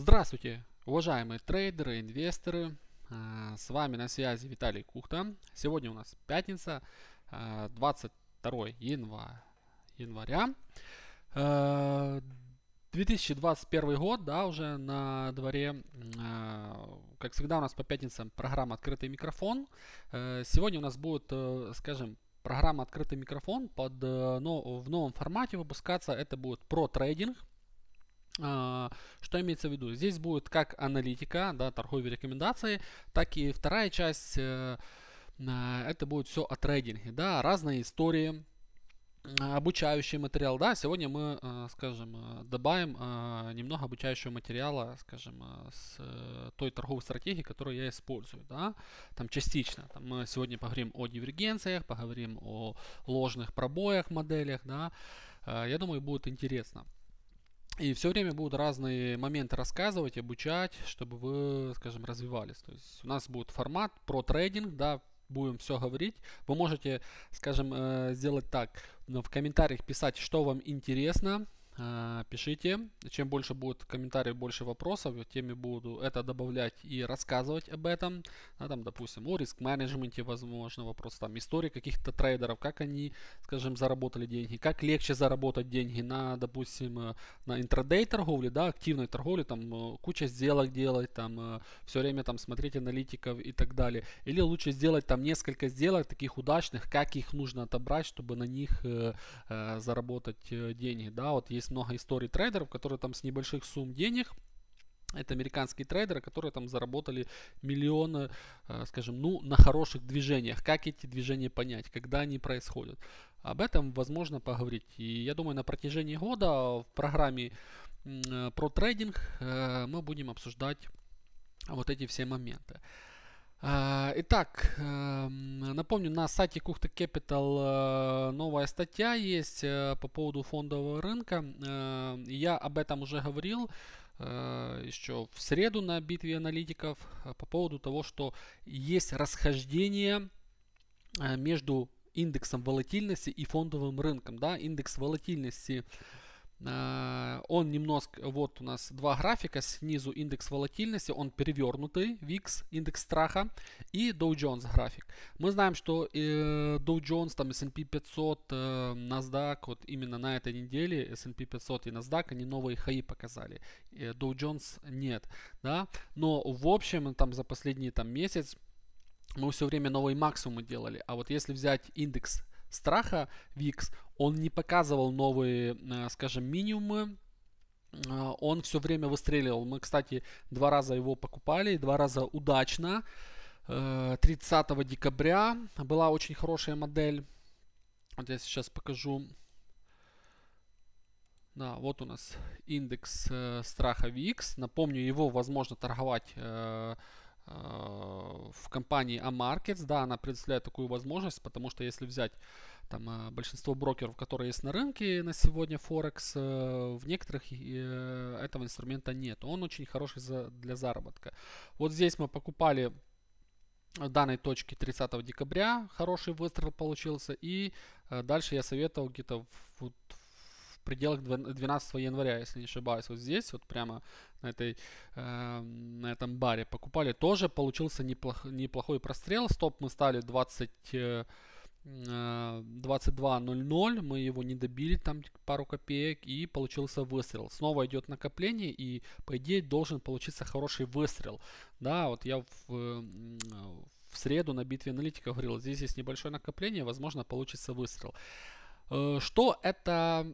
Здравствуйте, уважаемые трейдеры, инвесторы. А, с вами на связи Виталий Кухта. Сегодня у нас пятница, 22 а, января. 2021 а, год, да, уже на дворе. Как всегда у нас по пятницам программа «Открытый микрофон». Сегодня у нас будет, э, скажем, программа «Открытый микрофон» под, э, но в новом формате выпускаться. Это будет про трейдинг а, что имеется в виду? Здесь будет как аналитика, да, торговые рекомендации, так и вторая часть, э, а, это будет все о трейдинге, да, разные истории, а, обучающий материал, да, сегодня мы, э, скажем, э, добавим немного обучающего материала, скажем, с той торговой стратегии, которую я использую, да, там частично, там мы сегодня поговорим о дивергенциях, поговорим о ложных пробоях, моделях, да, я думаю, будет интересно. И все время будут разные моменты рассказывать, обучать, чтобы вы, скажем, развивались. То есть у нас будет формат про трейдинг, да, будем все говорить. Вы можете, скажем, э, сделать так, ну, в комментариях писать, что вам интересно, а, пишите. Чем больше будет комментариев, больше вопросов, тем теми буду это добавлять и рассказывать об этом. А там, допустим, о риск-менеджменте, возможно, вопрос там истории каких-то трейдеров, как они, скажем, заработали деньги, как легче заработать деньги на, допустим, э, на интрадей торговле, да, активной торговле, там э, куча сделок делать, там э, все время там смотреть аналитиков и так далее. Или лучше сделать там несколько сделок таких удачных, как их нужно отобрать, чтобы на них э, э, заработать деньги, да, вот есть много историй трейдеров, которые там с небольших сумм денег это американские трейдеры, которые там заработали миллионы, э, скажем, ну, на хороших движениях. Как эти движения понять, когда они происходят? Об этом возможно поговорить. И я думаю, на протяжении года в программе э, про трейдинг э, мы будем обсуждать вот эти все моменты. А, итак, эм, напомню, на сайте Кухты Capital э, новая статья есть э, по поводу фондового рынка. Э, я об этом уже говорил еще в среду на битве аналитиков по поводу того, что есть расхождение между индексом волатильности и фондовым рынком. Да? Индекс волатильности Э, он немножко, вот у нас два графика, снизу индекс волатильности, он перевернутый, VIX, индекс страха, и Dow Jones график. Мы знаем, что э, Dow Jones, там S&P 500, э, NASDAQ, вот именно на этой неделе S&P 500 и NASDAQ, они новые хаи показали, э, Dow Jones нет, да, но в общем, там за последний там месяц, мы все время новые максимумы делали. А вот если взять индекс страха VIX. он не показывал новые, э, скажем, минимумы, э, он все время выстреливал. Мы, кстати, два раза его покупали, два раза удачно. 30 э, декабря была очень хорошая модель. Вот я сейчас покажу. Да, вот у нас индекс страха VIX. Напомню, его возможно торговать Э, в компании Amarkets, да, она предоставляет такую возможность, потому что если взять там э, большинство брокеров, которые есть на рынке на сегодня Форекс, э, в некоторых этого инструмента нет. Он очень хороший для заработка. Вот здесь мы покупали данной точки 30 декабря, хороший выстрел получился, и дальше я советовал где-то вот пределах 12 января, если не ошибаюсь. Вот здесь, вот прямо на, этой, э, на этом баре покупали. Тоже получился неплох, неплохой прострел. Стоп мы стали 20... 22.00, э, э, мы его не добили, там пару копеек, и получился выстрел. Снова идет накопление, и по идее должен получиться хороший выстрел. Да, вот я в, э, в среду на битве аналитика говорил, здесь есть небольшое накопление, возможно получится выстрел. Э, что это,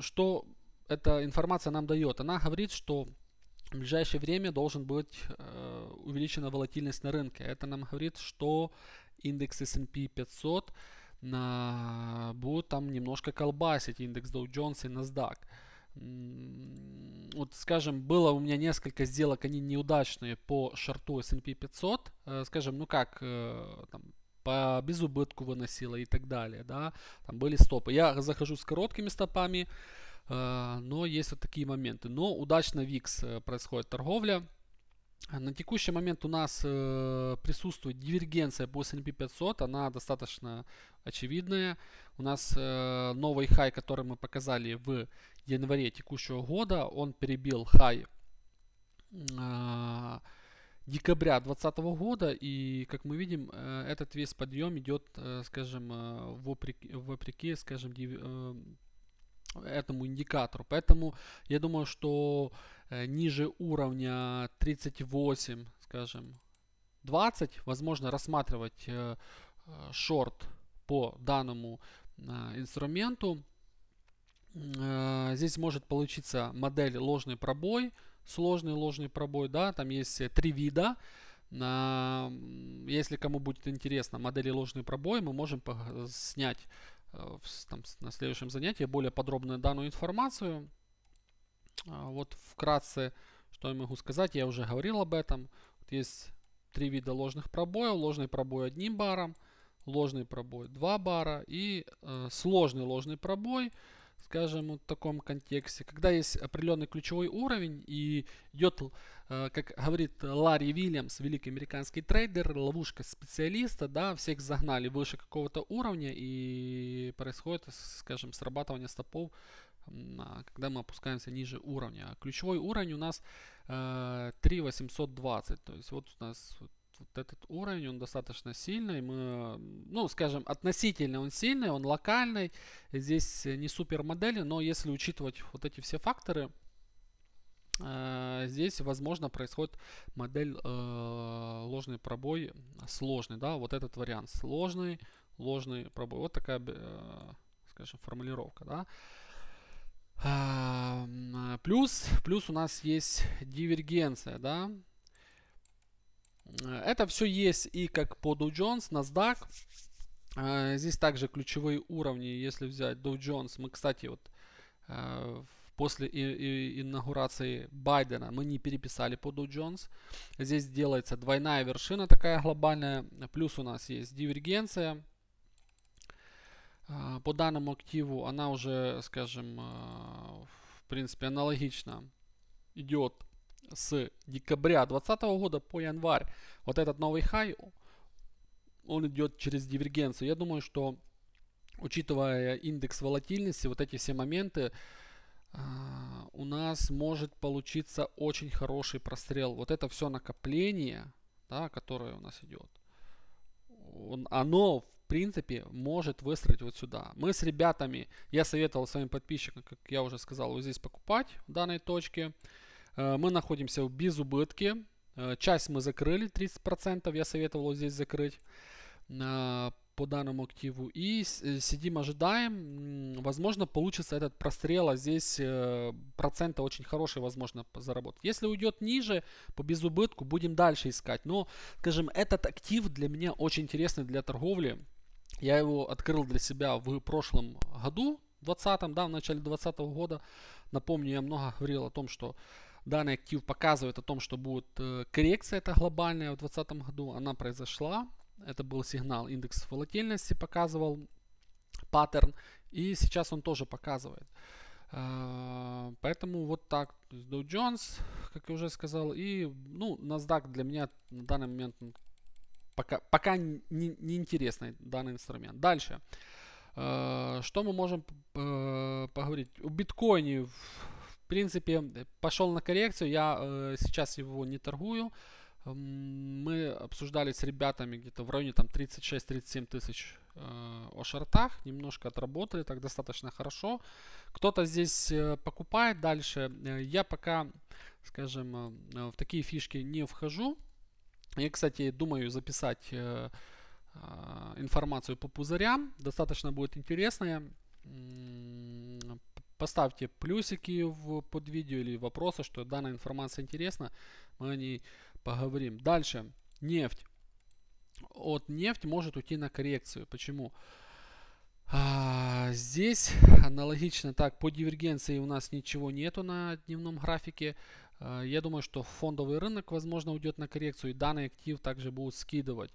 что эта информация нам дает? Она говорит, что в ближайшее время должен быть э, увеличена волатильность на рынке. Это нам говорит, что индекс S&P 500 на, будут там немножко колбасить индекс Dow Jones и NASDAQ. Вот, скажем, было у меня несколько сделок, они неудачные по шарту S&P 500. Э, скажем, ну как, там, по безубытку выносила и так далее. Да? Там были стопы. Я захожу с короткими стопами, э, но есть вот такие моменты. Но удачно VIX э, происходит торговля. На текущий момент у нас э, присутствует дивергенция по S&P 500, она достаточно очевидная. У нас новый хай, который мы показали в январе текущего года, он перебил хай декабря 2020 года, и, как мы видим, э, этот весь подъем идет, э, скажем, э, вопреки, вопреки скажем, этому индикатору. Поэтому я думаю, что ниже уровня 38, скажем, 20, возможно, рассматривать шорт по данному инструменту. Здесь может получиться модель ложный пробой, сложный ложный пробой, да, там есть э, три вида. Если кому будет интересно модели ложный пробой, мы можем э, снять э, там, на следующем занятии более подробную данную информацию. А вот вкратце, что я могу сказать, я уже говорил об этом. Вот есть три вида ложных пробоев. Ложный пробой одним баром, ложный пробой 2 бара и э, сложный ложный пробой – скажем, в таком контексте, когда есть определенный ключевой уровень и идет, э, как говорит Ларри Вильямс, великий американский трейдер, ловушка специалиста, да, всех загнали выше какого-то уровня и происходит, скажем, срабатывание стопов, а, когда мы опускаемся ниже уровня. А ключевой уровень у нас 3820, э, то есть вот у нас вот этот уровень, он достаточно сильный. Мы, ну, скажем, относительно он сильный, он локальный. Здесь не супер супермодели, но если учитывать вот эти все факторы, э, здесь, возможно, происходит модель э, ложный пробой сложный, да, вот этот вариант сложный, ложный пробой. Вот такая, э, скажем, формулировка, да. Э, плюс, плюс у нас есть дивергенция, да, Э, это все есть и как по Dow Jones, NASDAQ. Э, здесь также ключевые уровни, если взять Dow Jones. Мы, кстати, вот э, после инаугурации Байдена мы не переписали по Dow Jones. Здесь делается двойная вершина такая глобальная. Плюс у нас есть дивергенция. По данному активу она уже, скажем, в принципе аналогично идет с декабря 2020 года по январь, вот этот новый хай, он идет через дивергенцию. Я думаю, что учитывая индекс волатильности, вот эти все моменты, а, у нас может получиться очень хороший прострел. Вот это все накопление, да, которое у нас идет, оно в принципе может выстрелить вот сюда. Мы с ребятами, я советовал своим подписчикам, как я уже сказал, вот здесь покупать в данной точке. Э, мы находимся в безубытке. Э, часть мы закрыли, 30%. Я советовал здесь закрыть э, по данному активу. И сидим, ожидаем. Возможно, получится этот прострел, а здесь процента очень хорошие, возможно, заработать. Если уйдет ниже, по безубытку, будем дальше искать. Но, скажем, этот актив для меня очень интересный для торговли. Я его открыл для себя в прошлом году, 20 да, в начале 2020 года. Напомню, я много говорил о том, что Данный актив показывает о том, что будет э, коррекция, это глобальная в 2020 году, она произошла. Это был сигнал, индекс волатильности показывал паттерн, и сейчас он тоже показывает. Э, поэтому вот так. Dow Jones, как я уже сказал, и ну, NASDAQ для меня на данный момент пока, пока не, не интересный данный инструмент. Дальше. Э, что мы можем поговорить? О биткоине в принципе, пошел на коррекцию. Я э, сейчас его не торгую. Эм, мы обсуждали с ребятами где-то в районе там 36-37 тысяч э, о шортах. Немножко отработали, так достаточно хорошо. Кто-то здесь э, покупает дальше. Э, я пока, скажем, э, э, в такие фишки не вхожу. Я, кстати, думаю записать э, э, информацию по пузырям. Достаточно будет интересная. Поставьте плюсики в, под видео или вопросы, что данная информация интересна, мы о ней поговорим. Дальше. Нефть. От нефть может уйти на коррекцию. Почему? А, здесь аналогично так, по дивергенции у нас ничего нету на дневном графике. А, я думаю, что фондовый рынок, возможно, уйдет на коррекцию, и данный актив также будут скидывать.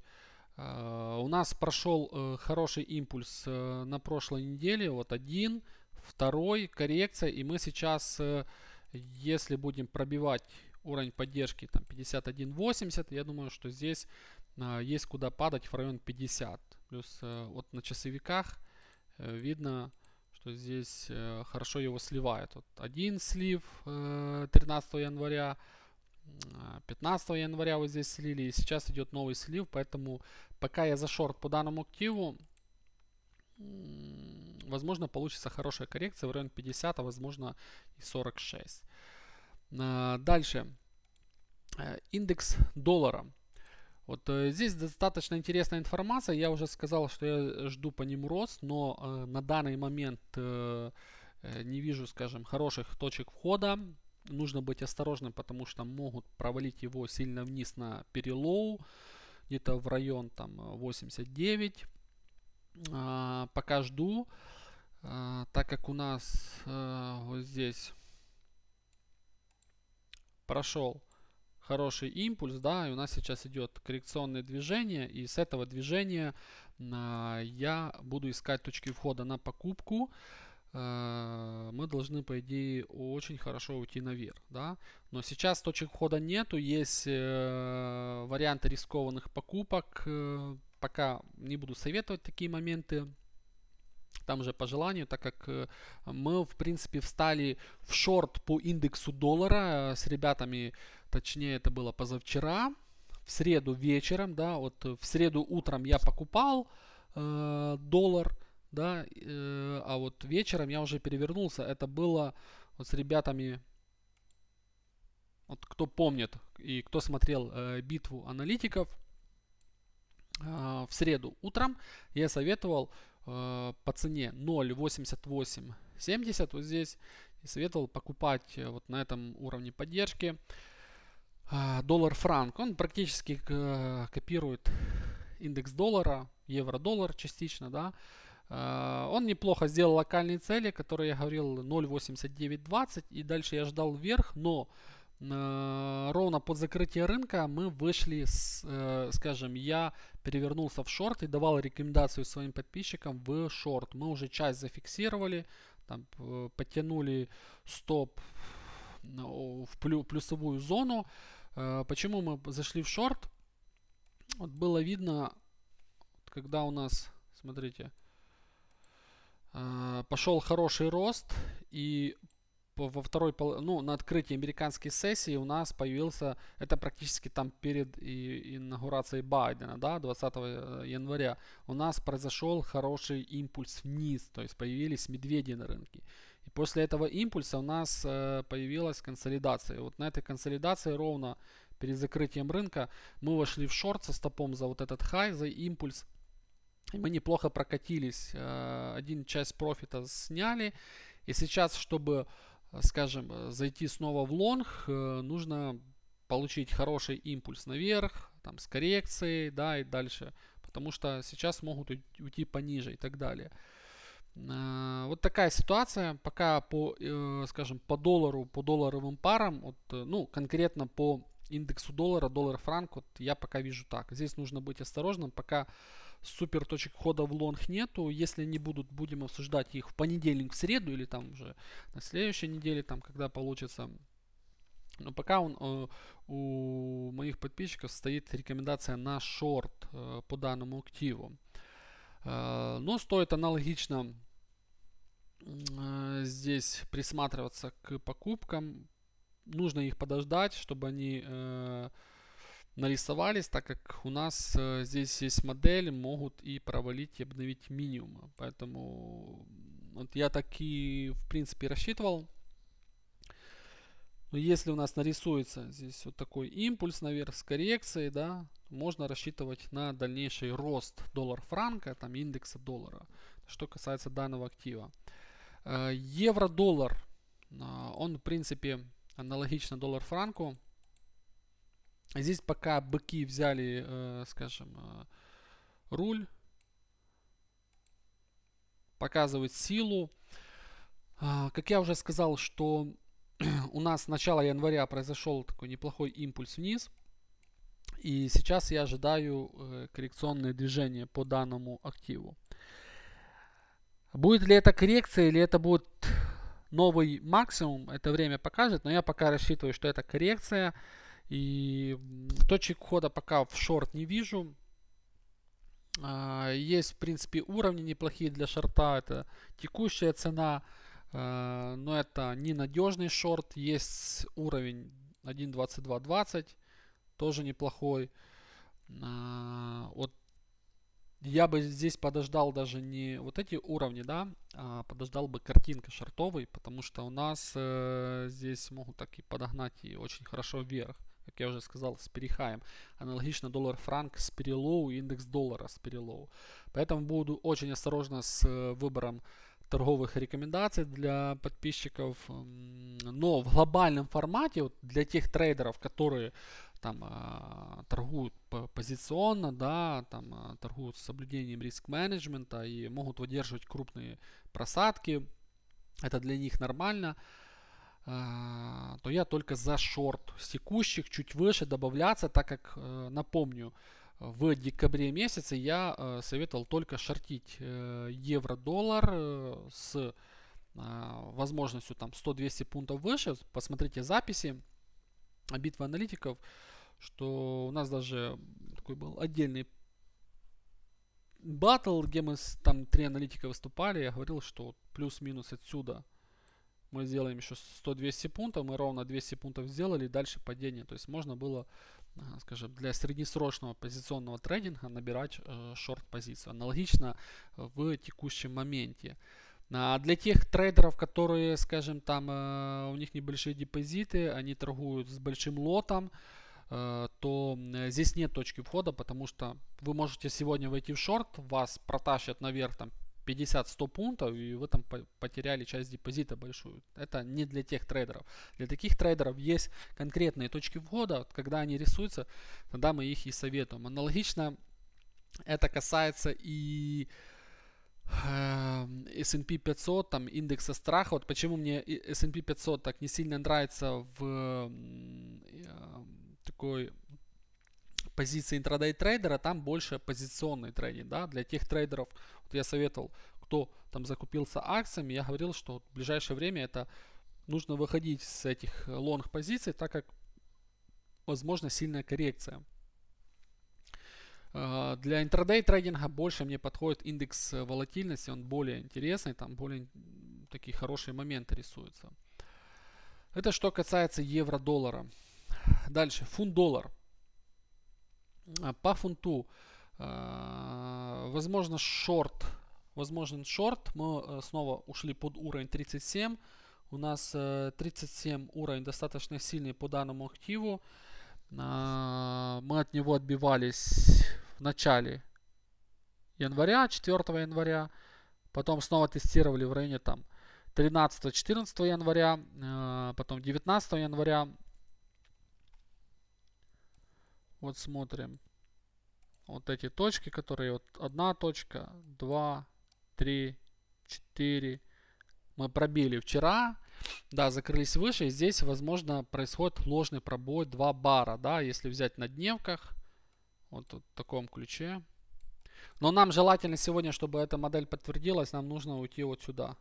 А, у нас прошел э, хороший импульс э, на прошлой неделе, вот один, Второй коррекция. И мы сейчас, э, если будем пробивать уровень поддержки там 51.80, я думаю, что здесь э, есть куда падать в район 50. Плюс э, вот на часовиках видно, что здесь хорошо его сливает. Вот один слив 13 января, 15 января вот здесь слили, и сейчас идет новый слив, поэтому пока я за шорт по данному активу, возможно, получится хорошая коррекция в район 50, а возможно и 46. А, дальше. Э, индекс доллара. Вот э, здесь достаточно интересная информация. Я уже сказал, что я э, жду по ним рост, но на данный момент не вижу, скажем, хороших точек входа. Нужно быть осторожным, потому что могут провалить его сильно вниз на перелоу, где-то в район там 89. Э, а, пока жду. Э, а, так как у нас а, вот здесь прошел хороший импульс, да, и у нас сейчас идет коррекционное движение, и с этого движения а, я буду искать точки входа на покупку. А, мы должны, по идее, очень хорошо уйти наверх, да. Но сейчас точек входа нету, есть э, варианты рискованных покупок. Э, пока не буду советовать такие моменты там же по желанию, так как э, мы, в принципе, встали в шорт по индексу доллара э, с ребятами, точнее, это было позавчера, в среду вечером, да, вот э, в среду утром я покупал э, доллар, да, э, а вот вечером я уже перевернулся, это было вот с ребятами, вот кто помнит и кто смотрел э, битву аналитиков, э, в среду утром я советовал Э, по цене 0.8870 вот здесь и советовал покупать э, вот на этом уровне поддержки а, доллар франк. Он практически э, копирует индекс доллара, евро-доллар частично, да. он неплохо сделал локальные цели, которые я говорил 0.8920 и дальше я ждал вверх, но ровно под закрытие рынка мы вышли, с, скажем, я перевернулся в шорт и давал рекомендацию своим подписчикам в шорт. Мы уже часть зафиксировали, там, э, подтянули стоп в плюсовую зону. Э, почему мы зашли в шорт? Вот было видно, когда у нас, смотрите, э, пошел хороший рост и во второй ну, на открытии американской сессии у нас появился, это практически там перед и, инаугурацией Байдена, да, 20 э, января, у нас произошел хороший импульс вниз, то есть появились медведи на рынке. И после этого импульса у нас э, появилась консолидация. вот на этой консолидации ровно перед закрытием рынка мы вошли в шорт со стопом за вот этот хай, за импульс. И мы неплохо прокатились, э, один часть профита сняли. И сейчас, чтобы Э, скажем, э, зайти снова в лонг, э, нужно получить хороший импульс наверх, там с коррекцией, да, и дальше. Потому что сейчас могут уйти пониже и так далее. Вот такая ситуация. Пока по, скажем, по доллару, по долларовым парам, вот, ну, конкретно по индексу доллара, доллар-франк, вот я пока вижу так. Здесь нужно быть осторожным, пока супер точек хода в лонг нету. Если они будут, будем обсуждать их в понедельник, в среду или там уже на следующей неделе, там когда получится. Но пока он, э, у моих подписчиков стоит рекомендация на шорт э, по данному активу. Э, но стоит аналогично здесь присматриваться к покупкам. Нужно их подождать, чтобы они нарисовались, так как у нас э, здесь есть модели, могут и провалить, и обновить минимум. Поэтому вот я так и в принципе рассчитывал. Но если у нас нарисуется здесь вот такой импульс наверх с коррекцией, да, можно рассчитывать на дальнейший рост доллар-франка, там индекса доллара, что касается данного актива. Э, евро-доллар, а, он в принципе аналогично доллар-франку, Здесь пока быки взяли, э, скажем, э, руль. Показывают силу. Э, как я уже сказал, что у нас с начала января произошел такой неплохой импульс вниз. И сейчас я ожидаю э, коррекционные движения по данному активу. Будет ли это коррекция или это будет новый максимум, это время покажет. Но я пока рассчитываю, что это Коррекция. И точек входа пока в шорт не вижу. А, есть, в принципе, уровни неплохие для шорта. Это текущая цена, а, но это ненадежный шорт. Есть уровень 1.22.20, тоже неплохой. А, вот я бы здесь подождал даже не вот эти уровни, да, а подождал бы картинка шортовой, потому что у нас э, здесь могут так и подогнать и очень хорошо вверх как я уже сказал, с перехаем. Аналогично доллар-франк с перелоу и индекс доллара с перелоу. Поэтому буду очень осторожно с э, выбором торговых рекомендаций для подписчиков. Но в глобальном формате для тех трейдеров, которые там а, торгуют позиционно, да, там а, торгуют с соблюдением риск-менеджмента и могут выдерживать крупные просадки, это для них нормально. А, то я только за шорт с текущих чуть выше добавляться, так как, э, напомню, в декабре месяце я э, советовал только шортить э, евро-доллар с а, возможностью там 100-200 пунктов выше. Посмотрите записи битвы аналитиков, что у нас даже такой был отдельный батл, где мы там три аналитика выступали. Я говорил, что плюс-минус отсюда мы сделаем еще 100-200 пунктов, мы ровно 200 пунктов сделали, дальше падение. То есть можно было, а, скажем, для среднесрочного позиционного трейдинга набирать э, шорт-позицию. Аналогично э, в текущем моменте. А для тех трейдеров, которые, скажем, там э, у них небольшие депозиты, они торгуют с большим лотом, э, то э, здесь нет точки входа, потому что вы можете сегодня войти в шорт, вас протащат наверх там 50-100 пунктов, и вы там потеряли часть депозита большую. Это не для тех трейдеров. Для таких трейдеров есть конкретные точки входа, когда они рисуются, тогда мы их и советуем. Аналогично это касается и S&P эм, 500, там индекса страха. Вот почему мне S&P 500 так не сильно нравится в эм, такой позиции интрадей трейдера, там больше позиционный трейдинг, да, для тех трейдеров, вот я советовал, кто там закупился акциями, я говорил, что в ближайшее время это нужно выходить с этих лонг позиций, так как возможно сильная коррекция. А, для интрадей трейдинга больше мне подходит индекс волатильности, он более интересный, там более такие хорошие моменты рисуются. Это что касается евро-доллара. Дальше, фунт-доллар. А, по фунту, а, возможно, шорт. Возможен шорт. Мы э, снова ушли под уровень 37. У нас 37 э, уровень достаточно сильный по данному активу. А, мы от него отбивались в начале января, 4 января. Потом снова тестировали в районе там 13-14 января, потом 19 января вот смотрим. Вот эти точки, которые вот одна точка, два, три, четыре. Мы пробили вчера, да, закрылись выше. И здесь, возможно, происходит ложный пробой 2 бара, да, если взять на дневках. Вот, в таком ключе. Но нам желательно сегодня, чтобы эта модель подтвердилась, нам нужно уйти вот сюда.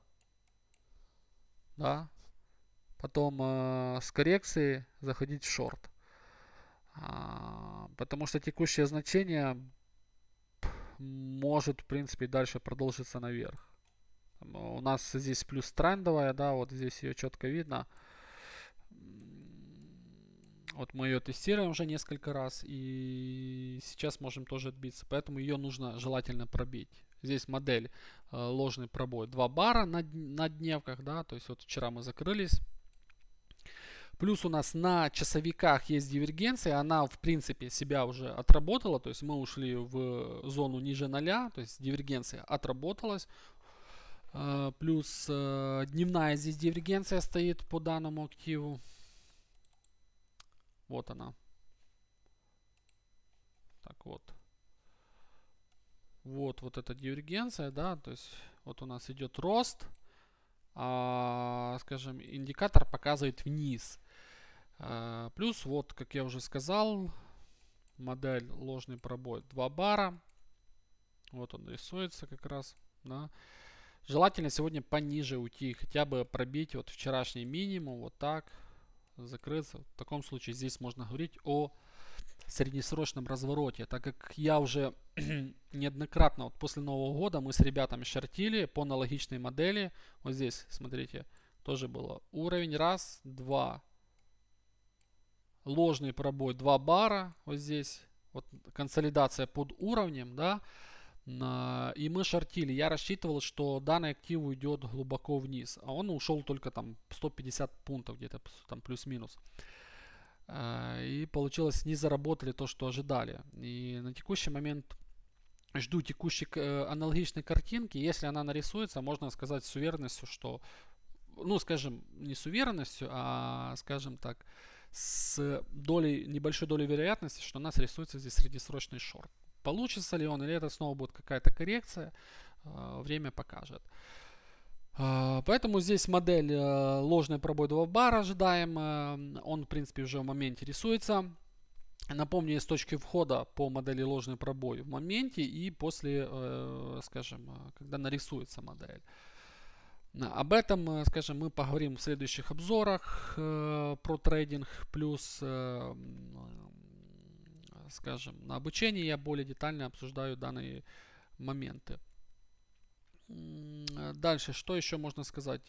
Да. Потом э, с коррекции заходить в шорт. А, потому что текущее значение может, в принципе, дальше продолжиться наверх. У нас здесь плюс трендовая, да, вот здесь ее четко видно. Вот мы ее тестируем уже несколько раз и сейчас можем тоже отбиться. Поэтому ее нужно желательно пробить. Здесь модель э, ложный пробой 2 бара на, на дневках, да, то есть вот вчера мы закрылись Плюс у нас на часовиках есть дивергенция, она в принципе себя уже отработала, то есть мы ушли в зону ниже 0, то есть дивергенция отработалась. Э, плюс э, дневная здесь дивергенция стоит по данному активу. Вот она. Так вот. Вот, вот эта дивергенция, да, то есть вот у нас идет рост, а, скажем, индикатор показывает вниз. А, плюс, вот, как я уже сказал, модель ложный пробой 2 бара. Вот он рисуется как раз. Да. Желательно сегодня пониже уйти, хотя бы пробить вот вчерашний минимум, вот так, закрыться. В таком случае здесь можно говорить о среднесрочном развороте, так как я уже неоднократно, вот после Нового года мы с ребятами шортили по аналогичной модели. Вот здесь, смотрите, тоже было уровень раз, два, ложный пробой 2 бара вот здесь, вот консолидация под уровнем, да, и мы шортили. Я рассчитывал, что данный актив уйдет глубоко вниз, а он ушел только там 150 пунктов где-то, там плюс-минус. Э, и получилось, не заработали то, что ожидали. И на текущий момент жду текущей э, аналогичной картинки. Если она нарисуется, можно сказать с уверенностью, что, ну, скажем, не с уверенностью, а, скажем так, с долей, небольшой долей вероятности, что у нас рисуется здесь среднесрочный шорт. Получится ли он или это снова будет какая-то коррекция, а, время покажет. А, поэтому здесь модель а, ложной пробойного бара ожидаем. Он, в принципе, уже в моменте рисуется. Напомню, есть точки входа по модели ложный пробой в моменте и после, э, скажем, когда нарисуется модель. Об этом, э, скажем, мы поговорим в следующих обзорах э, про трейдинг, плюс, э, э скажем, на обучении я более детально обсуждаю данные моменты. Э, дальше, что еще можно сказать?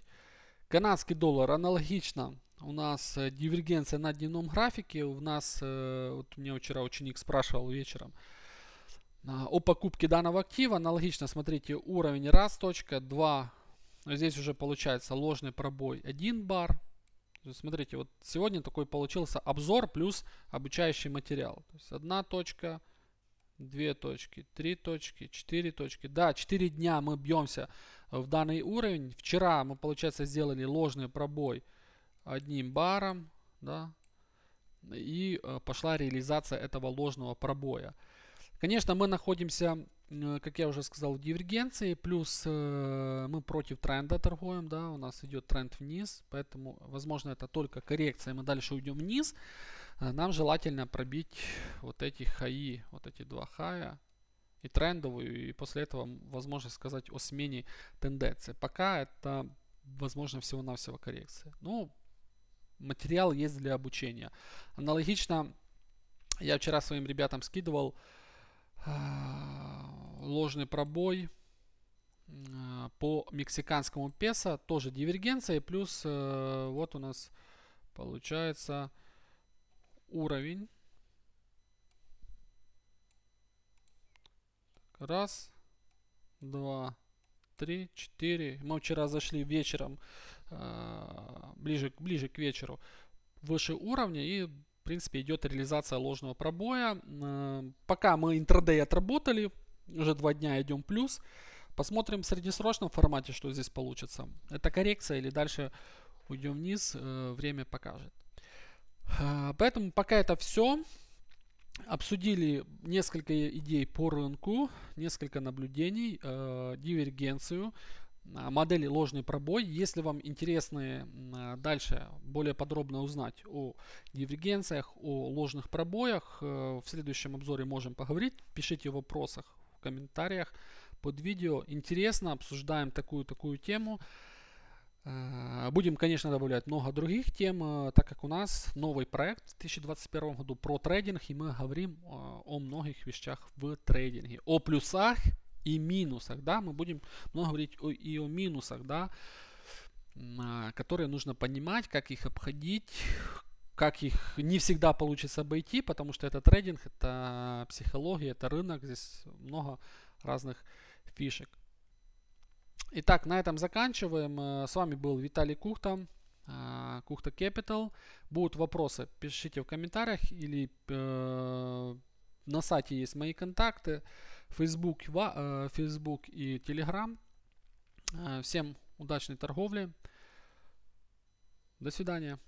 Канадский доллар аналогично. У нас дивергенция на дневном графике. У нас, э, вот меня вчера ученик спрашивал вечером, а, о покупке данного актива. Аналогично, смотрите, уровень раз точка, два но здесь уже получается ложный пробой 1 бар. Смотрите, вот сегодня такой получился обзор плюс обучающий материал. То есть одна точка, две точки, три точки, четыре точки. Да, четыре дня мы бьемся в данный уровень. Вчера мы, получается, сделали ложный пробой одним баром. Да, и э, пошла реализация этого ложного пробоя. Конечно, мы находимся Э, как я уже сказал, дивергенции, плюс э, мы против тренда торгуем, да, у нас идет тренд вниз, поэтому, возможно, это только коррекция, мы дальше уйдем вниз. Э, нам желательно пробить вот эти хаи, вот эти два хая, и трендовую, и после этого возможно сказать о смене тенденции. Пока это, возможно, всего-навсего коррекция. Ну, материал есть для обучения. Аналогично, я вчера своим ребятам скидывал, а, ложный пробой а, по мексиканскому песо, тоже дивергенция, и плюс э, вот у нас получается уровень. Раз, два, три, четыре. Мы вчера зашли вечером, а, ближе, ближе к вечеру, выше уровня и в принципе, идет реализация ложного пробоя. Пока мы интрадей отработали, уже два дня идем плюс. Посмотрим в среднесрочном формате, что здесь получится. Это коррекция или дальше уйдем вниз, э, время покажет. Э, поэтому пока это все. Обсудили несколько идей по рынку, несколько наблюдений, э, дивергенцию, Э, модели ложный пробой. Если вам интересно э, дальше более подробно узнать о дивергенциях, о ложных пробоях, э, в следующем обзоре можем поговорить. Пишите в вопросах, в комментариях под видео. Интересно, обсуждаем такую-такую тему. Будем, конечно, добавлять много других тем, так как у нас новый проект в 2021 году про трейдинг, и мы говорим о многих вещах в трейдинге, о плюсах и минусах, да, мы будем много говорить о, и о минусах, да, а, которые нужно понимать, как их обходить, как их не всегда получится обойти, потому что это трейдинг, это психология, это рынок, здесь много разных фишек. Итак, на этом заканчиваем. Э, с вами был Виталий Кухта, э, Кухта Capital. Будут вопросы, пишите в комментариях или э, на сайте есть мои контакты. Facebook, э, Facebook и Telegram. Э, всем удачной торговли. До свидания.